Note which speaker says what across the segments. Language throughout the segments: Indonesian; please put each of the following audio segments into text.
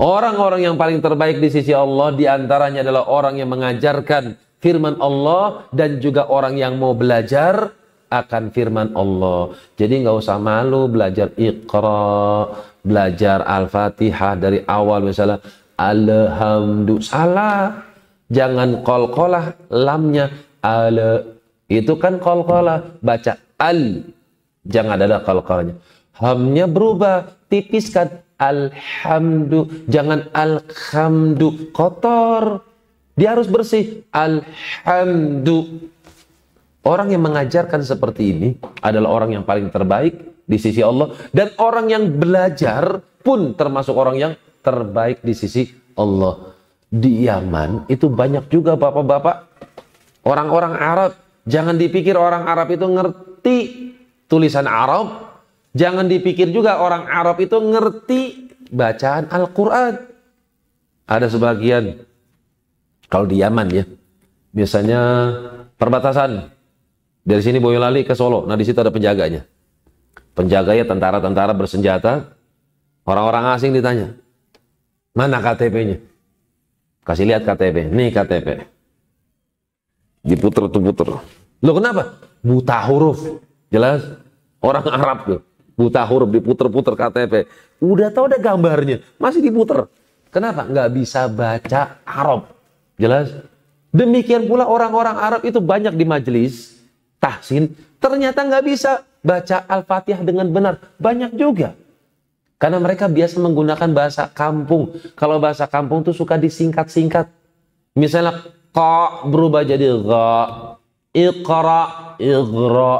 Speaker 1: Orang-orang yang paling terbaik di sisi Allah diantaranya adalah orang yang mengajarkan firman Allah dan juga orang yang mau belajar akan firman Allah. Jadi nggak usah malu belajar Iqra, belajar Al-Fatihah dari awal misalnya Alhamdulillah. Jangan kol-kolah lamnya ale itu kan kol-kolah baca al jangan ada kol-kolahnya hamnya berubah tipiskan Alhamdu. Jangan alhamdu. Kotor. Dia harus bersih. Alhamdu. Orang yang mengajarkan seperti ini adalah orang yang paling terbaik di sisi Allah. Dan orang yang belajar pun termasuk orang yang terbaik di sisi Allah. Di Yaman itu banyak juga bapak-bapak. Orang-orang Arab. Jangan dipikir orang Arab itu ngerti tulisan Arab Jangan dipikir juga orang Arab itu ngerti bacaan Al-Quran. Ada sebagian, kalau di Yaman ya, biasanya perbatasan. Dari sini Boyolali ke Solo, nah di situ ada penjaganya. Penjaganya tentara-tentara bersenjata, orang-orang asing ditanya, mana KTP-nya? Kasih lihat KTP, nih KTP. Diputer tuh puter. Lo kenapa? Buta huruf, jelas orang Arab tuh buta huruf diputer-puter KTP. Udah tahu ada gambarnya, masih diputer. Kenapa? Nggak bisa baca Arab. Jelas? Demikian pula orang-orang Arab itu banyak di majelis tahsin, ternyata nggak bisa baca Al-Fatihah dengan benar. Banyak juga. Karena mereka biasa menggunakan bahasa kampung. Kalau bahasa kampung tuh suka disingkat-singkat. Misalnya kok berubah jadi gha, iqra, igra.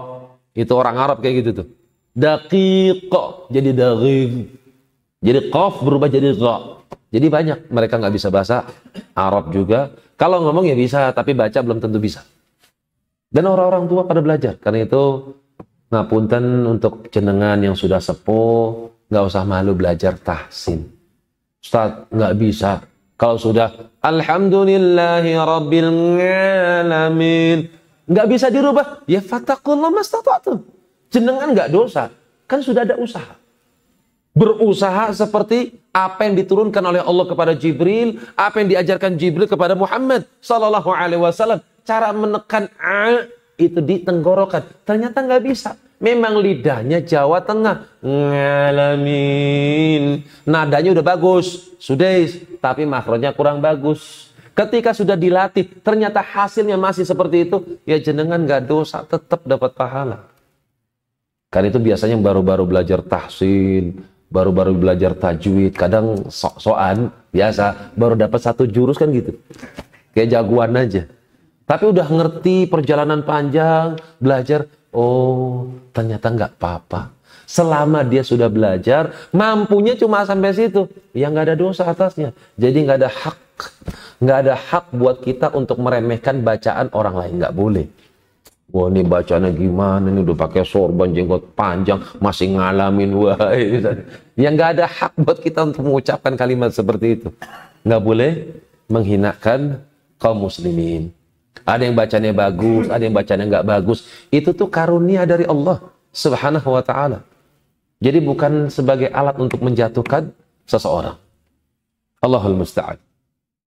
Speaker 1: Itu orang Arab kayak gitu tuh daqiq jadi daqiq jadi qaf berubah jadi za jadi banyak mereka nggak bisa bahasa Arab juga kalau ngomong ya bisa tapi baca belum tentu bisa dan orang-orang tua pada belajar karena itu ngapunten untuk jenengan yang sudah sepuh nggak usah malu belajar tahsin Ustaz nggak bisa kalau sudah Alhamdulillahi Rabbil Alamin nggak bisa dirubah ya fatakullah mastata'tum Jenengan nggak dosa, kan sudah ada usaha. Berusaha seperti apa yang diturunkan oleh Allah kepada Jibril, apa yang diajarkan Jibril kepada Muhammad Sallallahu Alaihi Wasallam. Cara menekan a itu di tenggorokan, ternyata nggak bisa. Memang lidahnya Jawa Tengah ngalamin. Nadanya udah bagus, sudah, tapi makronya kurang bagus. Ketika sudah dilatih, ternyata hasilnya masih seperti itu, ya jenengan nggak dosa, tetap dapat pahala kan itu biasanya baru-baru belajar tahsin, baru-baru belajar tajwid, kadang sok soan biasa, baru dapat satu jurus kan gitu. Kayak jagoan aja. Tapi udah ngerti perjalanan panjang, belajar, oh ternyata nggak apa-apa. Selama dia sudah belajar, mampunya cuma sampai situ. Ya nggak ada dosa atasnya. Jadi nggak ada hak. Nggak ada hak buat kita untuk meremehkan bacaan orang lain. Nggak boleh. Wah ini bacanya gimana ini udah pakai sorban jenggot panjang masih ngalamin wah yang nggak ada hak buat kita untuk mengucapkan kalimat seperti itu nggak boleh menghinakan kaum muslimin ada yang bacanya bagus ada yang bacanya nggak bagus itu tuh karunia dari Allah subhanahu wa taala jadi bukan sebagai alat untuk menjatuhkan seseorang Allahul Musta'an